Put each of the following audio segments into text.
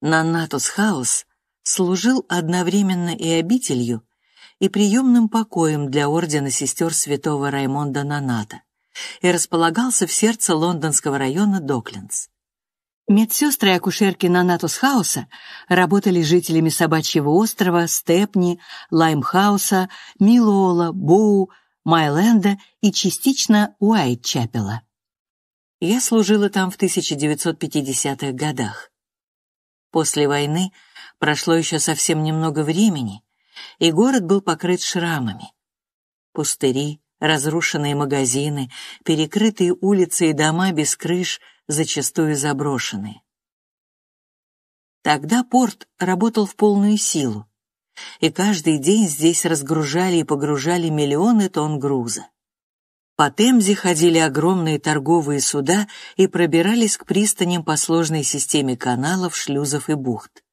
Нанатус Хаус служил одновременно и обителью, и приемным покоем для ордена сестер святого Раймонда Наната и располагался в сердце лондонского района Доклинс. Медсестры и акушерки Нанатус Хауса работали жителями Собачьего острова, Степни, Лаймхауса, Милуола, Боу, Майленда и частично Уайтчапела. Я служила там в 1950-х годах. После войны прошло еще совсем немного времени, и город был покрыт шрамами. Пустыри, разрушенные магазины, перекрытые улицы и дома без крыш, зачастую заброшенные. Тогда порт работал в полную силу, и каждый день здесь разгружали и погружали миллионы тонн груза. По Темзе ходили огромные торговые суда и пробирались к пристаням по сложной системе каналов, шлюзов и бухт.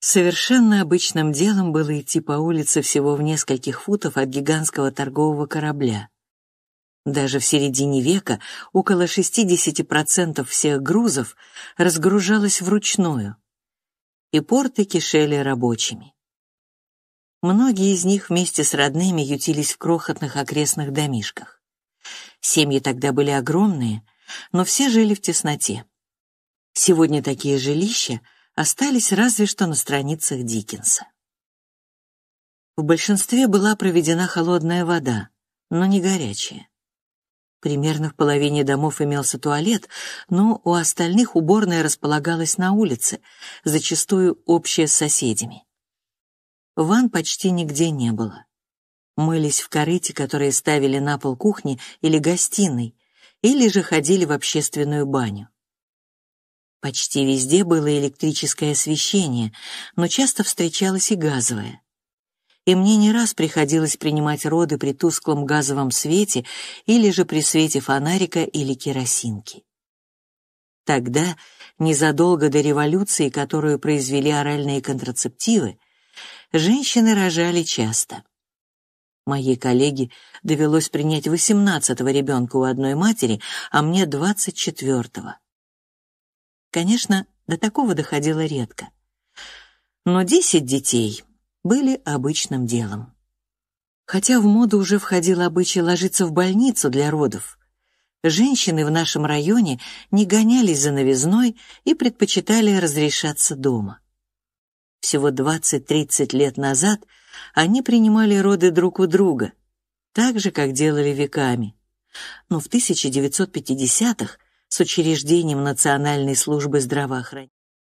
Совершенно обычным делом было идти по улице всего в нескольких футов от гигантского торгового корабля. Даже в середине века около 60% всех грузов разгружалось вручную, и порты кишели рабочими. Многие из них вместе с родными ютились в крохотных окрестных домишках. Семьи тогда были огромные, но все жили в тесноте. Сегодня такие жилища остались разве что на страницах Диккенса. В большинстве была проведена холодная вода, но не горячая. Примерно в половине домов имелся туалет, но у остальных уборная располагалась на улице, зачастую общая с соседями. Ван почти нигде не было мылись в корыте, которые ставили на пол кухни или гостиной, или же ходили в общественную баню. Почти везде было электрическое освещение, но часто встречалось и газовое. И мне не раз приходилось принимать роды при тусклом газовом свете или же при свете фонарика или керосинки. Тогда, незадолго до революции, которую произвели оральные контрацептивы, женщины рожали часто. Моей коллеге довелось принять восемнадцатого ребенка у одной матери, а мне двадцать четвертого. Конечно, до такого доходило редко. Но десять детей были обычным делом. Хотя в моду уже входил обычай ложиться в больницу для родов, женщины в нашем районе не гонялись за новизной и предпочитали разрешаться дома. Всего двадцать-тридцать лет назад – они принимали роды друг у друга, так же, как делали веками. Но в 1950-х с учреждением Национальной службы здравоохранения